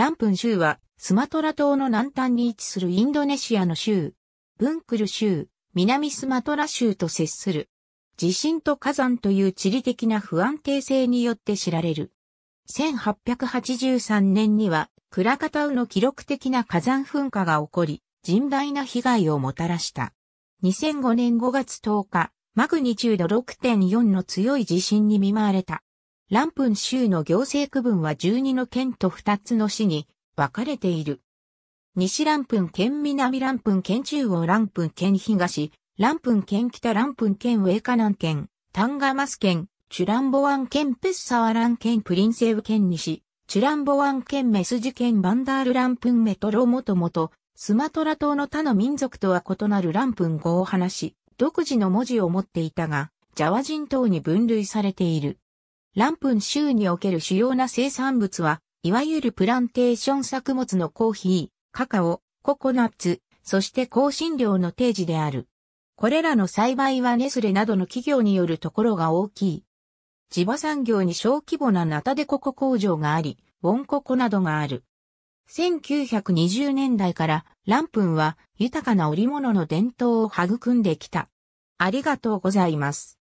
ランプン州は、スマトラ島の南端に位置するインドネシアの州、ブンクル州、南スマトラ州と接する。地震と火山という地理的な不安定性によって知られる。1883年には、クラカタウの記録的な火山噴火が起こり、甚大な被害をもたらした。2005年5月10日、マグニチュード6.4の強い地震に見舞われた。ランプン州の行政区分は12の県と2つの市に分かれている。西ランプン県南ランプン県中央ランプン県東、ランプン県北ランプン県ウェカナン県、タンガマス県、チュランボワン県ペッサワラン県プリンセウ県西、チュランボワン県メスジ県バンダールランプンメトロもともと、スマトラ島の他の民族とは異なるランプン語を話し、独自の文字を持っていたが、ジャワ人島に分類されている。ランプン州における主要な生産物は、いわゆるプランテーション作物のコーヒー、カカオ、ココナッツ、そして香辛料の定時である。これらの栽培はネスレなどの企業によるところが大きい。地場産業に小規模なナタデココ工場があり、ウォンココなどがある。1920年代からランプンは豊かな織物の伝統を育んできた。ありがとうございます。